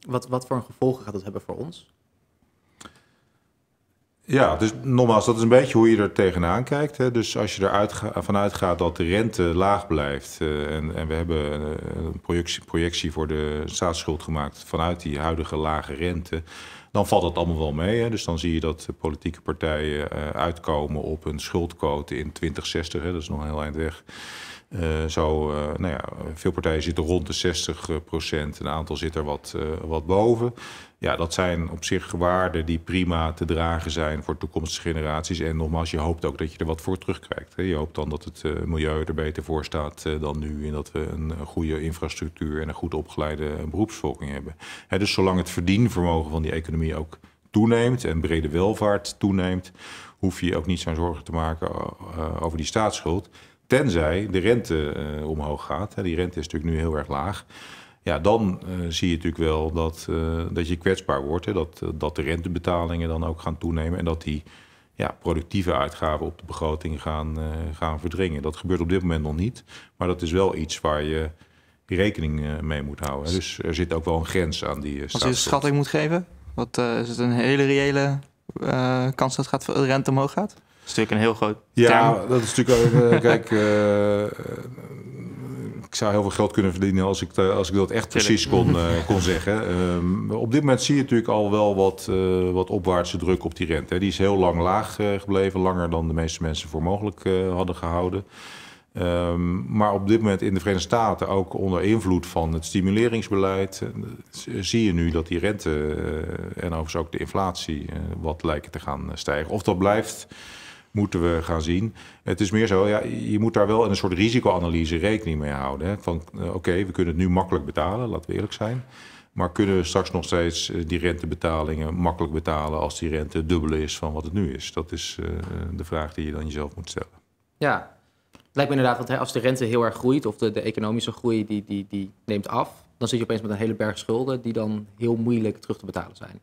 Wat, wat voor gevolgen gaat dat hebben voor ons? Ja, dus nogmaals, dat is een beetje hoe je er tegenaan kijkt. Hè. Dus als je ervan uitgaat dat de rente laag blijft en, en, we hebben een projectie, projectie voor de staatsschuld gemaakt vanuit die huidige lage rente, dan valt dat allemaal wel mee. Hè. Dus dan zie je dat politieke partijen eh, uitkomen op een schuldquote in 2060. Hè, dat is nog een heel eind weg. Eh, zo, eh, nou ja, veel partijen zitten rond de 60 procent. Een aantal zit er wat, eh, wat boven. Ja, dat zijn op zich waarden die prima te dragen zijn voor toekomstige generaties. En nogmaals, je hoopt ook dat je er wat voor terugkrijgt. Je hoopt dan dat het milieu er beter voor staat dan nu. En dat we een goede infrastructuur en een goed opgeleide beroepsvolking hebben. dus zolang het verdienvermogen van die economie ook toeneemt en brede welvaart toeneemt, hoef je je ook niet zo'n zorgen te maken over die staatsschuld. Tenzij de rente eh, omhoog gaat. Hè, die rente is natuurlijk nu heel erg laag. Ja, dan eh, zie je natuurlijk wel dat, eh, dat je kwetsbaar wordt. Hè, dat, dat de rentebetalingen dan ook gaan toenemen. En dat die ja, productieve uitgaven op de begroting gaan, gaan verdringen. Dat gebeurt op dit moment nog niet. Maar dat is wel iets waar je rekening mee moet houden. Dus er zit ook wel een grens aan die. Als je een schatting moet geven, wat, is het een hele reële kans dat gaat, de rente omhoog gaat? natuurlijk een heel groot. Ja, dat is natuurlijk kijk, eh, eh, ik zou heel veel geld kunnen verdienen als ik, eh, als ik dat echt precies kon, kon zeggen. Ehm, op dit moment zie je natuurlijk al wel wat, wat opwaartse druk op die rente. Die is heel lang laag gebleven, langer dan de meeste mensen voor mogelijk hadden gehouden. Ehm, maar op dit moment in de Verenigde Staten, ook onder invloed van het stimuleringsbeleid, zie je nu dat die rente en overigens ook de inflatie wat lijken te gaan stijgen. Of dat blijft moeten we gaan zien. Het is meer zo, ja, je moet daar wel een soort risicoanalyse rekening mee houden. Hè? Van eh, oké, we kunnen het nu makkelijk betalen, laten we eerlijk zijn. Maar kunnen we straks nog steeds eh, die rentebetalingen makkelijk betalen als die rente dubbele is van wat het nu is? Dat is eh, de vraag die je dan jezelf moet stellen. Ja, lijkt me inderdaad, dat als de rente heel erg groeit of de, de economische groei die, die, die neemt af, dan zit je opeens met een hele berg schulden die dan heel moeilijk terug te betalen zijn.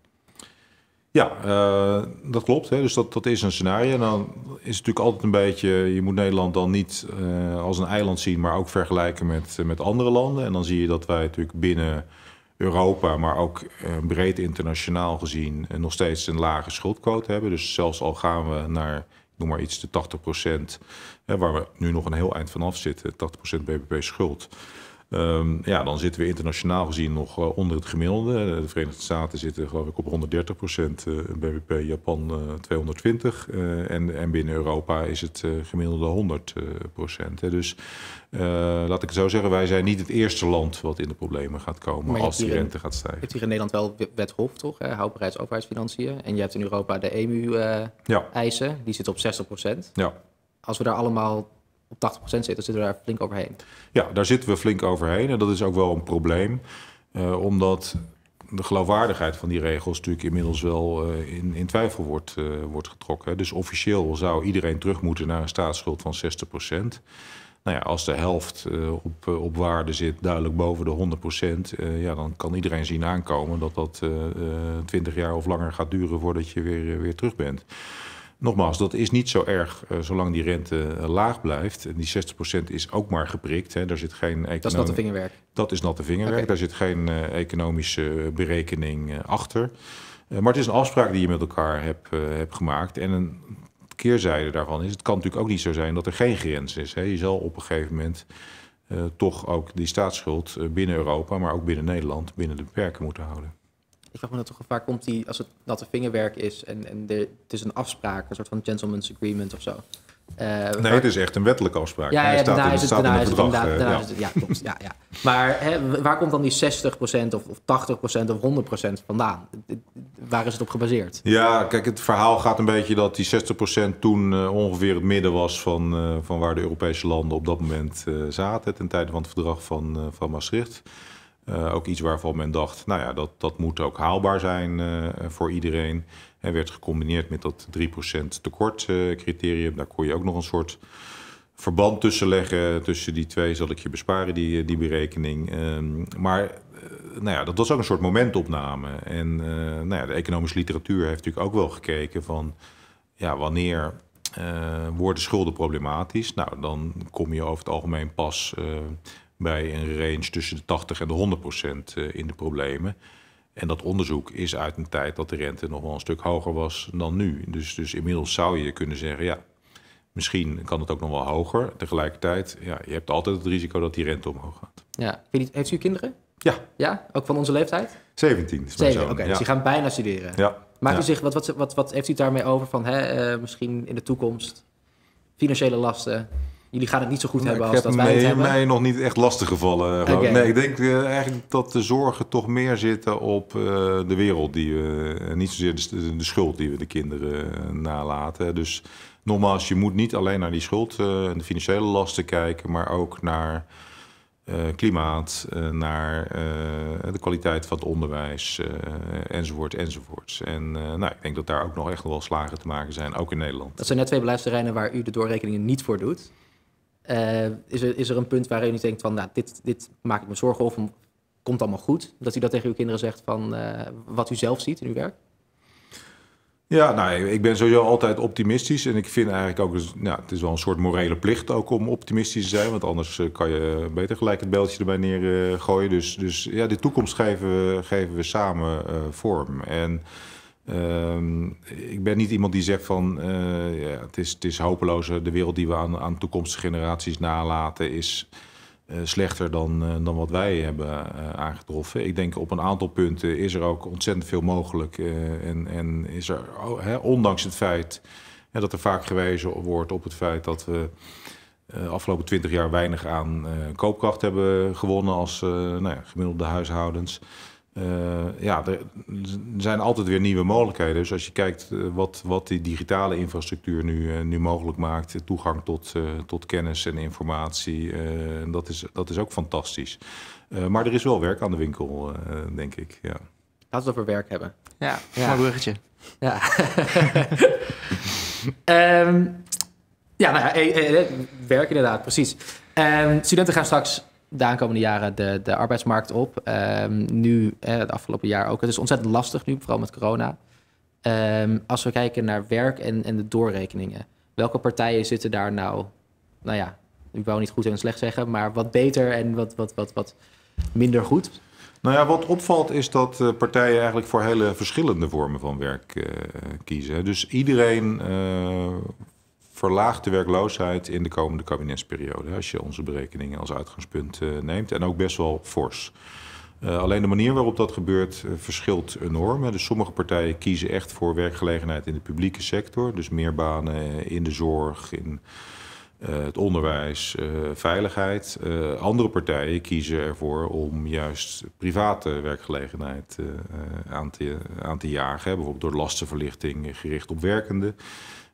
Ja, eh, dat klopt. Hè. Dus dat, dat is een scenario. En nou, dan is het natuurlijk altijd een beetje... je moet Nederland dan niet eh, als een eiland zien... maar ook vergelijken met, met andere landen. En dan zie je dat wij natuurlijk binnen Europa... maar ook eh, breed internationaal gezien... nog steeds een lage schuldquote hebben. Dus zelfs al gaan we naar noem maar iets, de 80 procent... waar we nu nog een heel eind vanaf zitten, 80 BBP schuld... Ehm, ja, dan zitten we internationaal gezien nog eh, onder het gemiddelde. De Verenigde Staten zitten geloof ik op 130 procent eh, BBP, Japan 220 eh, en, en binnen Europa is het gemiddelde 100 procent. Dus laat ik het zo zeggen, wij zijn niet het eerste land wat in de problemen gaat komen als die rente gaat stijgen. Je hebt hier in Nederland wel wet Hof, toch? Hè? Houdbaarheids- overheidsfinanciën. En je hebt in Europa de EMU-eisen, die zit op 60 procent. Ja. Als we daar allemaal op 80% zitten, zitten we daar flink overheen. Ja, daar zitten we flink overheen. En dat is ook wel een probleem. Eh, omdat de geloofwaardigheid van die regels natuurlijk inmiddels wel eh, in, in, twijfel wordt, eh, wordt getrokken. Dus officieel zou iedereen terug moeten naar een staatsschuld van 60%. Nou ja, als de helft op, op waarde zit, duidelijk boven de 100%, ja, dan kan iedereen zien aankomen dat dat 20 jaar of langer gaat duren voordat je weer, weer terug bent. Nogmaals, dat is niet zo erg eh, zolang die rente eh, laag blijft. En die 60% is ook maar geprikt. Hè. Daar zit geen economie... dat is natte vingerwerk. Dat is natte vingerwerk. Daar zit geen eh, economische berekening achter. maar het is een afspraak die je met elkaar hebt, gemaakt. En een keerzijde daarvan is: het kan natuurlijk ook niet zo zijn dat er geen grens is. Hè. Je zal op een gegeven moment. toch ook die staatsschuld binnen Europa, maar ook binnen Nederland, binnen de perken moeten houden ik vraag me dat toch vaak komt die, als het natte vingerwerk is en, en het is een afspraak, een soort van gentleman's agreement of zo. Eh, nee, het is echt een wettelijke afspraak. Ja, ja. ja, Maar waar komt dan die 60% of, of 80% of 100% vandaan? Waar is het op gebaseerd? Ja, kijk, het verhaal gaat een beetje dat die 60% toen eh, ongeveer het midden was van, eh, van waar de Europese landen op dat moment zaten ten tijde van het verdrag van, van Maastricht. Eh, ook iets waarvan men dacht, nou ja, dat, dat moet ook haalbaar zijn eh, voor iedereen. En werd gecombineerd met dat 3% tekort eh, criterium. Daar kon je ook nog een soort verband tussen leggen. Tussen die twee zal ik je besparen, die, die berekening. Ehm, maar nou ja, dat was ook een soort momentopname. En nou ja, de economische literatuur heeft natuurlijk ook wel gekeken van... ja, wanneer worden schulden problematisch? Nou, dan kom je over het algemeen pas bij een range tussen de 80 en de 100 procent eh, in de problemen. En dat onderzoek is uit een tijd dat de rente nog wel een stuk hoger was dan nu. Dus, dus inmiddels zou je kunnen zeggen, ja, misschien kan het ook nog wel hoger. Tegelijkertijd, ja, je hebt altijd het risico dat die rente omhoog gaat. Ja, heeft u kinderen? Ja. Ja, ook van onze leeftijd? 17 is oké. Okay, dus gaan bijna studeren. Ja. Maakt u zich, wat, wat, wat, wat heeft u daarmee over van hè, eh, misschien in de toekomst financiële lasten? jullie gaan het niet zo goed hebben als dat wij het hebben. mij nog niet echt lastig gevallen. Nee, ik denk eh, eigenlijk dat de zorgen toch meer zitten op eh, de wereld die we... Uh, niet zozeer de, schuld die we de kinderen nalaten. Dus nogmaals, je moet niet alleen naar die schuld en de financiële lasten kijken... maar ook naar klimaat, naar de kwaliteit van het onderwijs, enzovoort, enzovoort. En nou, ik denk dat daar ook nog echt wel slagen te maken zijn, ook in Nederland. Dat zijn net twee beleidsterreinen waar u de doorrekeningen niet voor doet. Eh, is, er, is er een punt waarin u denkt van, nou, dit, dit maak ik me zorgen over, komt allemaal goed? Dat u dat tegen uw kinderen zegt van eh, wat u zelf ziet in uw werk? Ja, nou, ik ben sowieso altijd optimistisch. En ik vind eigenlijk ook, dus, nou, het is wel een soort morele plicht ook om optimistisch te zijn. Want anders eh, kan je beter gelijk het beltje erbij neergooien. Dus, dus ja, de toekomst geven, geven we samen vorm. En Ehm, ik ben niet iemand die zegt van eh, ja, het, is, het is hopeloos. Eh, de wereld die we aan, aan toekomstige generaties nalaten is eh, slechter dan, dan wat wij hebben aangetroffen. Ik denk op een aantal punten is er ook ontzettend veel mogelijk. en, en is er, oh, hè, ondanks het feit hè, dat er vaak gewezen wordt op het feit dat we de afgelopen twintig jaar weinig aan koopkracht hebben gewonnen als nou ja, gemiddelde huishoudens. Eh, ja, er zijn altijd weer nieuwe mogelijkheden. Dus als je kijkt eh, wat, wat die digitale infrastructuur nu, eh, nu mogelijk maakt, toegang tot, tot kennis en informatie, dat, is, dat is ook fantastisch. maar er is wel werk aan de winkel, denk ik. Ja. Laten we het over werk hebben. Ja, ja. mooi bruggetje. Ja. Ehm, ja, nou werk inderdaad, precies. Ehm, studenten gaan straks de aankomende jaren de, de arbeidsmarkt op. Ehm, nu, het afgelopen jaar ook. Het is ontzettend lastig nu, vooral met corona. Ehm, als we kijken naar werk en, en de doorrekeningen. Welke partijen zitten daar nou, nou ja, ik wou niet goed en slecht zeggen, maar wat beter en wat, wat, wat, wat minder goed? Nou ja, wat opvalt is dat eh, partijen eigenlijk voor hele verschillende vormen van werk eh, kiezen. Dus iedereen eh, verlaagt de werkloosheid in de komende kabinetsperiode. Als je onze berekeningen als uitgangspunt eh, neemt. En ook best wel fors. Eh, alleen de manier waarop dat gebeurt eh, verschilt enorm. Dus sommige partijen kiezen echt voor werkgelegenheid in de publieke sector. Dus meer banen in de zorg, in het onderwijs, veiligheid. andere partijen kiezen ervoor om juist private werkgelegenheid aan te, aan, te, jagen. Bijvoorbeeld door lastenverlichting gericht op werkenden.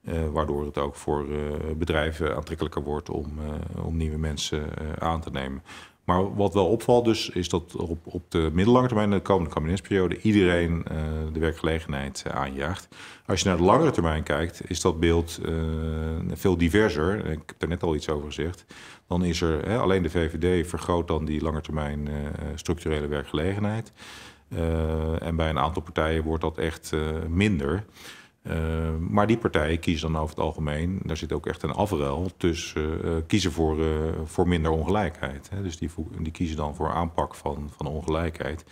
Eh, waardoor het ook voor eh, bedrijven aantrekkelijker wordt om, eh, om nieuwe mensen aan te nemen. Maar wat wel opvalt dus, is dat op, op de middellange termijn, de komende kabinetsperiode, iedereen de werkgelegenheid aanjaagt. Als je naar de langere termijn kijkt, is dat beeld veel diverser. Ik heb daar net al iets over gezegd. Dan is er hè, alleen de VVD vergroot dan die lange termijn structurele werkgelegenheid. en bij een aantal partijen wordt dat echt minder. Eh, maar die partijen kiezen dan over het algemeen, daar zit ook echt een afruil tussen eh, kiezen voor, eh, voor minder ongelijkheid. Hè. Dus die, die kiezen dan voor aanpak van, van ongelijkheid.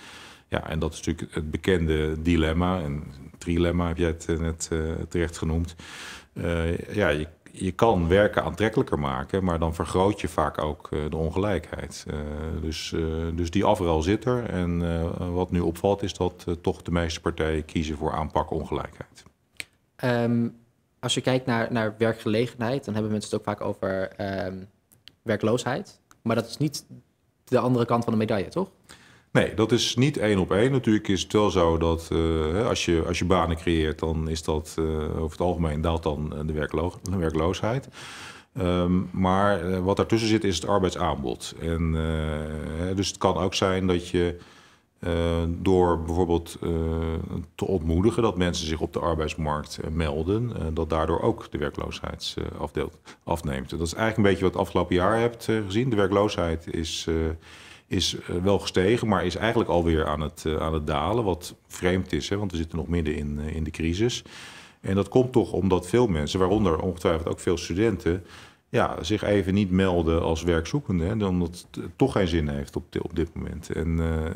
Ja, en dat is natuurlijk het bekende dilemma, een trilemma heb jij het net terecht genoemd. ja, je, je kan werken aantrekkelijker maken, maar dan vergroot je vaak ook de ongelijkheid. dus, dus die afruil zit er. En wat nu opvalt is dat toch de meeste partijen kiezen voor aanpak ongelijkheid. Ehm, als je kijkt naar, naar werkgelegenheid, dan hebben mensen het ook vaak over ehm, werkloosheid. Maar dat is niet de andere kant van de medaille, toch? Nee, dat is niet één op één. Natuurlijk is het wel zo dat eh, als, je, als je banen creëert, dan is dat eh, over het algemeen daalt dan eh, de, werkloosheid. Ehm, maar wat daartussen zit is het arbeidsaanbod. En, dus het kan ook zijn dat je eh, door bijvoorbeeld eh, te ontmoedigen dat mensen zich op de arbeidsmarkt eh, melden, dat daardoor ook de werkloosheid afneemt. Dat is eigenlijk een beetje wat het afgelopen jaar hebt gezien. De werkloosheid is, is wel gestegen, maar is eigenlijk alweer aan het, aan het dalen, wat vreemd is, hè, want we zitten nog midden in, in de crisis. En dat komt toch omdat veel mensen, waaronder ongetwijfeld ook veel studenten, ja, zich even niet melden als werkzoekende. dan omdat het eh, toch geen zin heeft op, op dit moment. En eh,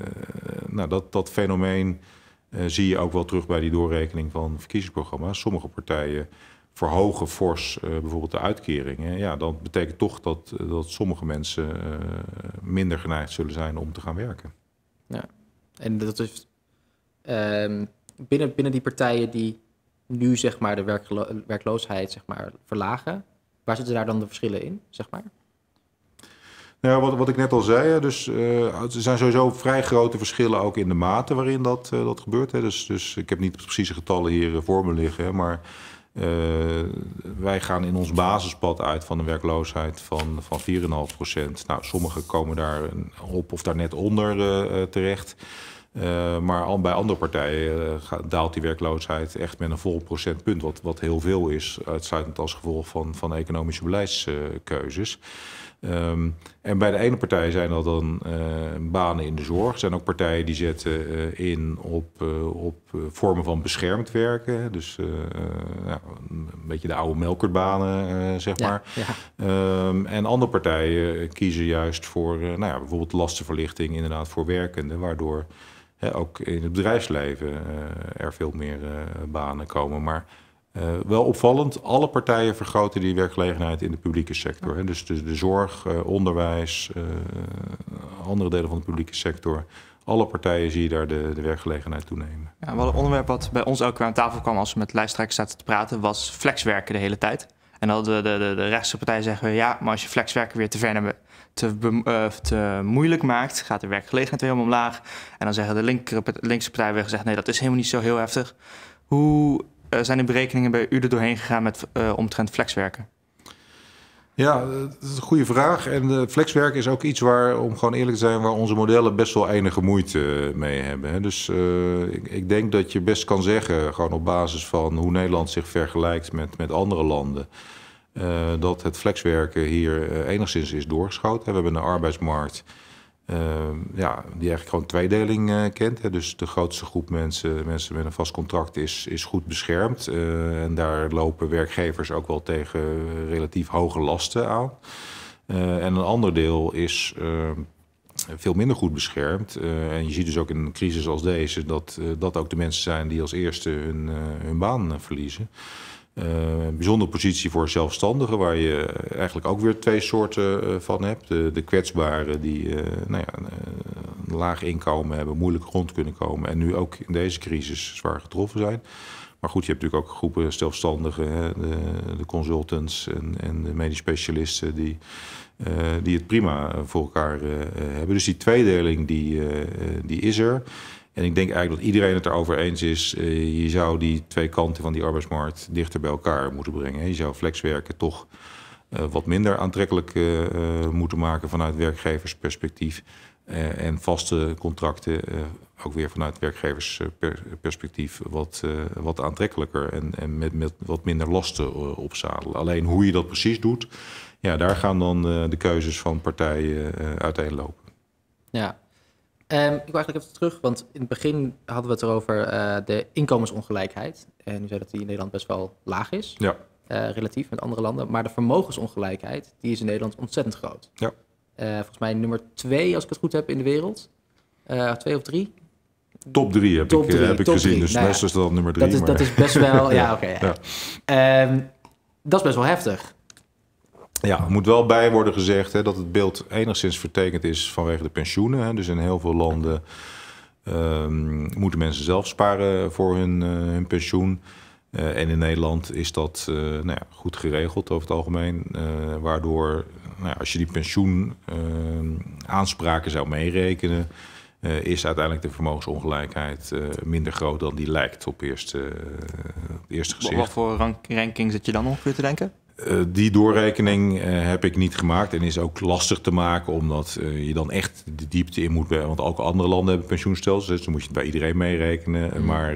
nou, dat, dat fenomeen eh, zie je ook wel terug bij die doorrekening van verkiezingsprogramma's. Sommige partijen verhogen fors bijvoorbeeld de uitkeringen. Ja, dat betekent toch dat, dat sommige mensen minder geneigd zullen zijn om te gaan werken. Ja, en dat is ehm, binnen, binnen die partijen die nu zeg maar, de werklo werkloosheid zeg maar, verlagen Waar zitten daar dan de verschillen in, zeg maar? Nou, wat, wat ik net al zei, dus, er eh, zijn sowieso vrij grote verschillen ook in de mate waarin dat, eh, dat gebeurt. Hè. Dus, dus ik heb niet precieze getallen hier eh, voor me liggen, hè, maar wij gaan in ons basispad uit van een werkloosheid van, van 4,5 Nou, sommigen komen daar op of daar net onder terecht. Eh, maar al bij andere partijen eh, daalt die werkloosheid echt met een vol procentpunt. Wat, wat heel veel is, uitsluitend als gevolg van, van economische beleidskeuzes. Ehm, en bij de ene partij zijn dat dan eh, banen in de zorg. Er zijn ook partijen die zetten in op, op vormen van beschermd werken. Dus een beetje de oude melkertbanen, zeg maar. Ehm, en andere partijen kiezen juist voor nou ja, bijvoorbeeld lastenverlichting inderdaad voor werkenden. Waardoor hè, ook in het bedrijfsleven eh, er veel meer eh, banen komen. Maar eh, wel opvallend, alle partijen vergroten die werkgelegenheid in de publieke sector. Hè. Dus de, zorg, onderwijs, andere delen van de publieke sector. Alle partijen zie je daar de, de werkgelegenheid toenemen. Ja, wel een onderwerp wat bij ons ook aan tafel kwam als we met lijsttrekkers zaten te praten, was flexwerken de hele tijd. En dan hadden we de, de, de rechtse partij zeggen, ja, maar als je flexwerken weer te ver naar te, eh, te, moeilijk maakt, gaat de werkgelegenheid weer helemaal omlaag. En dan zeggen de linkse partijen weer gezegd: nee, dat is helemaal niet zo heel heftig. Hoe eh, zijn de berekeningen bij u er doorheen gegaan met eh, omtrent flexwerken? Ja, dat is een goede vraag. En flexwerken is ook iets waar, om gewoon eerlijk te zijn, waar onze modellen best wel enige moeite mee hebben. Dus ik, ik denk dat je best kan zeggen, gewoon op basis van hoe Nederland zich vergelijkt met, met andere landen eh, dat het flexwerken hier eh, enigszins is doorgeschoten. We hebben een arbeidsmarkt eh, ja, die eigenlijk gewoon tweedeling kent. Dus de grootste groep mensen, mensen met een vast contract is, is goed beschermd. en daar lopen werkgevers ook wel tegen relatief hoge lasten aan. en een ander deel is veel minder goed beschermd. en je ziet dus ook in een crisis als deze dat dat ook de mensen zijn die als eerste hun, hun baan verliezen. Eh, bijzondere positie voor zelfstandigen, waar je eigenlijk ook weer twee soorten eh, van hebt. De, de kwetsbaren die eh, nou ja, een laag inkomen hebben, moeilijk rond kunnen komen en nu ook in deze crisis zwaar getroffen zijn. Maar goed, je hebt natuurlijk ook groepen zelfstandigen, hè, de, de, consultants en, en, de medisch specialisten die, die het prima voor elkaar hebben. Dus die tweedeling die, die is er. En ik denk eigenlijk dat iedereen het erover eens is. Eh, je zou die twee kanten van die arbeidsmarkt dichter bij elkaar moeten brengen. Je zou flexwerken toch eh, wat minder aantrekkelijk eh, moeten maken vanuit werkgeversperspectief. en vaste contracten ook weer vanuit werkgeversperspectief wat, wat aantrekkelijker en, en met, met wat minder lasten opzadelen. Alleen hoe je dat precies doet, ja, daar gaan dan de keuzes van partijen uiteenlopen. Ja, Ehm, ik wil eigenlijk even terug, want in het begin hadden we het erover uh, de inkomensongelijkheid. En u zei dat die in Nederland best wel laag is, ja. Eh, relatief met andere landen. Maar de vermogensongelijkheid, die is in Nederland ontzettend groot. Ja. Eh, volgens mij nummer twee, als ik het goed heb, in de wereld. twee of drie. Top drie heb ik, heb ik gezien, drie. dus nou is dat nummer drie. Dat is, dat is best wel, ja, oké. Ehm, dat is best wel heftig. Ja, er moet wel bij worden gezegd hè, dat het beeld enigszins vertekend is vanwege de pensioenen. Hè. Dus in heel veel landen ehm, moeten mensen zelf sparen voor hun, eh, hun pensioen. Eh, en in Nederland is dat eh, nou ja, goed geregeld over het algemeen. waardoor nou ja, als je die pensioenaanspraken ehm, zou meerekenen, is uiteindelijk de vermogensongelijkheid minder groot dan die lijkt op eerste, eerste gezicht. Wat voor rank ranking zit je dan ongeveer te denken? Eh, die doorrekening eh, heb ik niet gemaakt en is ook lastig te maken, omdat eh, je dan echt de diepte in moet. Want ook andere landen hebben pensioenstelsels, dus dan moet je het bij iedereen meerekenen. Mm. Maar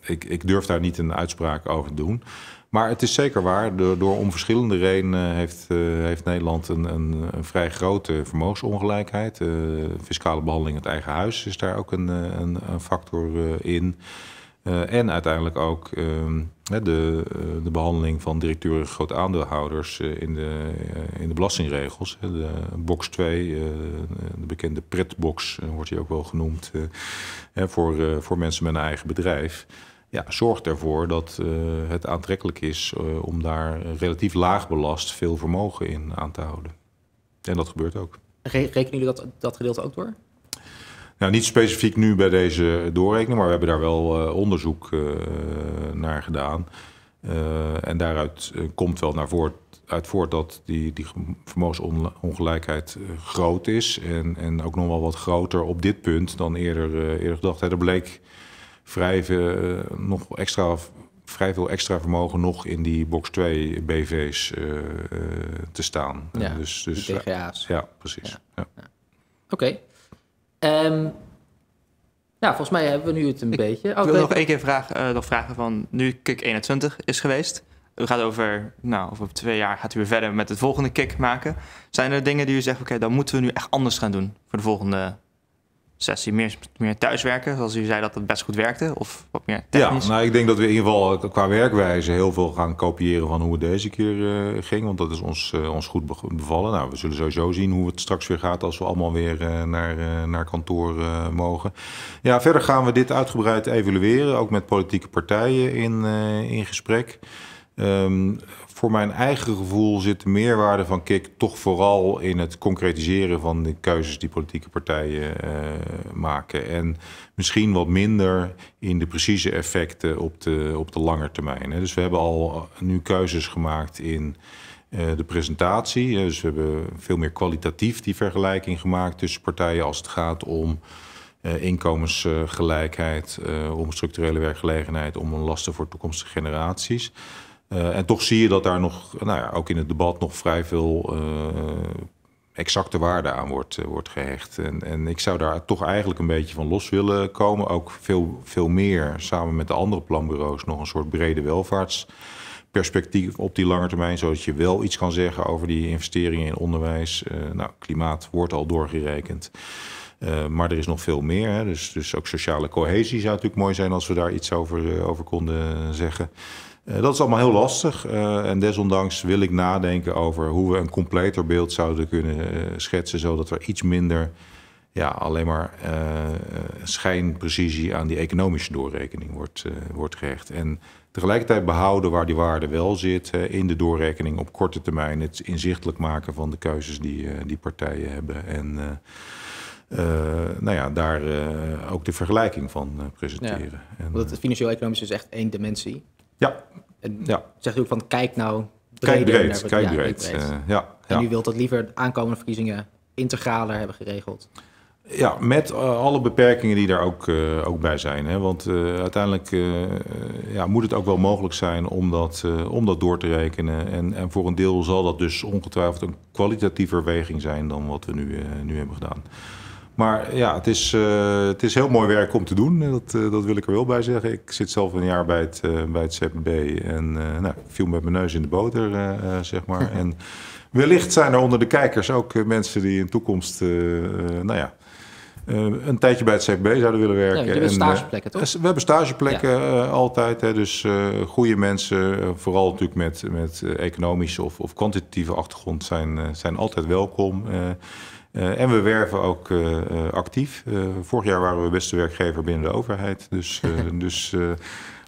ik, ik, durf daar niet een uitspraak over te doen. Maar het is zeker waar, door, door om verschillende redenen heeft, heeft Nederland een, een, vrij grote vermogensongelijkheid. Uh, fiscale behandeling het eigen huis is daar ook een, een factor in. Eh, en uiteindelijk ook ehm, de, eh, de behandeling van directeuren grote aandeelhouders eh, in, de, in de belastingregels. de box 2, de bekende pretbox wordt die ook wel genoemd, voor, voor mensen met een eigen bedrijf. Ja, zorgt ervoor dat het aantrekkelijk is om daar relatief laag belast veel vermogen in aan te houden. En dat gebeurt ook. Rekenen jullie dat, dat gedeelte ook door? Nou, niet specifiek nu bij deze doorrekening, maar we hebben daar wel eh, onderzoek eh, naar gedaan. Eh, en daaruit komt wel naar voort, uit voort dat die, die vermogensongelijkheid groot is. En, en ook nog wel wat groter op dit punt dan eerder, eerder gedacht. er bleek vrij veel, nog extra, vrij veel extra vermogen nog in die box 2 BV's te staan. Ja, dus, dus, Ja, precies. Ja. Oké. Um, nou, volgens mij hebben we nu het een beetje. ik oh, wil nog één keer vragen, eh, nog vragen van nu kick 21 is geweest. U gaat over, nou, over twee jaar gaat u weer verder met het volgende kick maken. Zijn er dingen die u zegt, oké, dan moeten we nu echt anders gaan doen voor de volgende sessie meer, meer thuiswerken, zoals u zei dat het best goed werkte? Of wat meer technisch? Ja, nou, ik denk dat we in ieder geval eh, qua werkwijze heel veel gaan kopiëren van hoe het deze keer uh, ging. Want dat is ons, eh, ons goed bevallen. Nou, we zullen sowieso zien hoe het straks weer gaat als we allemaal weer naar, naar kantoor mogen. Ja, verder gaan we dit uitgebreid evalueren, ook met politieke partijen in, in gesprek. Ehm, voor mijn eigen gevoel zit de meerwaarde van KIK toch vooral in het concretiseren van de keuzes die politieke partijen eh, maken. En misschien wat minder in de precieze effecten op de, op de lange termijn. Hè. Dus we hebben al nu keuzes gemaakt in eh, de presentatie. Eh, dus we hebben veel meer kwalitatief die vergelijking gemaakt tussen partijen als het gaat om. inkomensgelijkheid, om structurele werkgelegenheid, om lasten voor toekomstige generaties. Eh, en toch zie je dat daar nog, nou ja, ook in het debat nog vrij veel eh, exacte waarde aan wordt, eh, wordt gehecht. En, en ik zou daar toch eigenlijk een beetje van los willen komen. Ook veel, veel meer samen met de andere planbureaus nog een soort brede welvaarts perspectief op die lange termijn, zodat je wel iets kan zeggen over die investeringen in onderwijs. nou, klimaat wordt al doorgerekend. maar er is nog veel meer. Hè. Dus, dus ook sociale cohesie zou natuurlijk mooi zijn als we daar iets over, over konden zeggen. Eh, dat is allemaal heel lastig eh, en desondanks wil ik nadenken over hoe we een completer beeld zouden kunnen eh, schetsen, zodat er iets minder ja, alleen maar schijnprecisie aan die economische doorrekening wordt, wordt gehecht. En tegelijkertijd behouden waar die waarde wel zit in de doorrekening op korte termijn. Het inzichtelijk maken van de keuzes die, die partijen hebben. En nou ja, daar ook de vergelijking van presenteren. Ja, en, het financieel-economisch is echt één dimensie. Ja. En ja. Zegt u ook van kijk nou breder. Kijk breed, kijk ja, breed. Eh, ja, en u wilt dat liever de aankomende verkiezingen integraler hebben geregeld? Ja, met eh, alle beperkingen die daar ook, eh, ook bij zijn. Hè? Want uiteindelijk ja, moet het ook wel mogelijk zijn om dat, om dat door te rekenen. En, en voor een deel zal dat dus ongetwijfeld een kwalitatieve weging zijn dan wat we nu, nu hebben gedaan. Maar ja, het is, eh, het is heel mooi werk om te doen. Dat, eh, dat wil ik er wel bij zeggen. Ik zit zelf een jaar bij het, uh, bij het ZBB en nou, ik viel met mijn neus in de boter, zeg maar. en wellicht zijn er onder de kijkers ook mensen die in toekomst, nou ja... een tijdje bij het ZBB zouden willen werken. we hebben stageplekken, We hebben stageplekken altijd. Hè, dus goede mensen, vooral natuurlijk met, met economische of, of kwantitatieve achtergrond, zijn, zijn altijd welkom. Eh, en we werven ook eh, eh, actief. vorig jaar waren we beste werkgever binnen de overheid. Dus, dus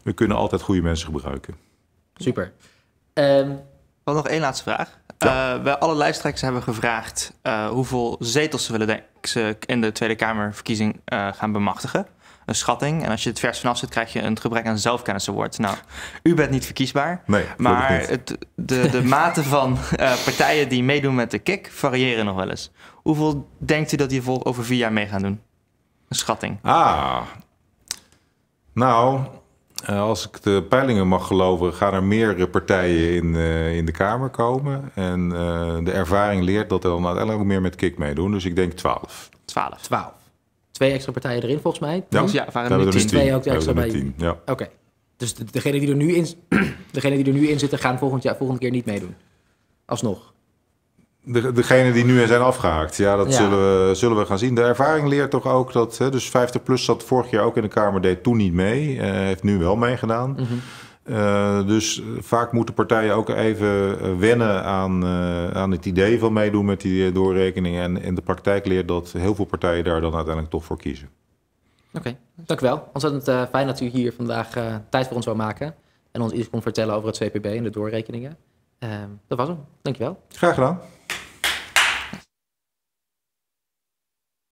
we kunnen altijd goede mensen gebruiken. Super. Um... nog één laatste vraag. Ja. bij alle lijsttrekkers hebben we gevraagd hoeveel zetels ze willen ze in de Tweede Kamerverkiezing gaan bemachtigen. Een schatting. En als je het vers vanaf zit, krijg je een gebrek aan zelfkennisaward. Nou, u bent niet verkiesbaar. Nee, maar Het, de, de mate van partijen die meedoen met de kick variëren nog wel eens. Hoeveel denkt u dat die vol over vier jaar mee gaan doen? Een schatting. Ah, nou, eh, als ik de peilingen mag geloven, gaan er meerdere partijen in, eh, in de Kamer komen. En eh, de ervaring leert dat er dan uiteindelijk ook meer met Kick meedoen. Dus ik denk 12. 12. 12. Twee extra partijen erin volgens mij. Ja, dus ja waren er nu tien. ook de extra bij ja. Oké. Dus degenen die, er nu in, degene die er nu in zitten gaan volgend jaar, volgende keer niet meedoen. Alsnog. De, degene die nu zijn afgehaakt. Ja, dat Zullen, we, zullen we gaan zien. De ervaring leert toch ook dat... Hè, dus 50PLUS zat vorig jaar ook in de Kamer, deed toen niet mee. Eh, heeft nu wel meegedaan. Mhm. Eh, dus eh, vaak moeten partijen ook even wennen aan, aan het idee van meedoen met die doorrekeningen. En in de praktijk leert dat heel veel partijen daar dan uiteindelijk toch voor kiezen. Oké, okay, dank u wel. Ontzettend uh, fijn dat u hier vandaag tijd voor ons wou maken. En ons iets kon vertellen over het CPB en de doorrekeningen. Ehm, dat was hem. Dank je wel. Graag gedaan.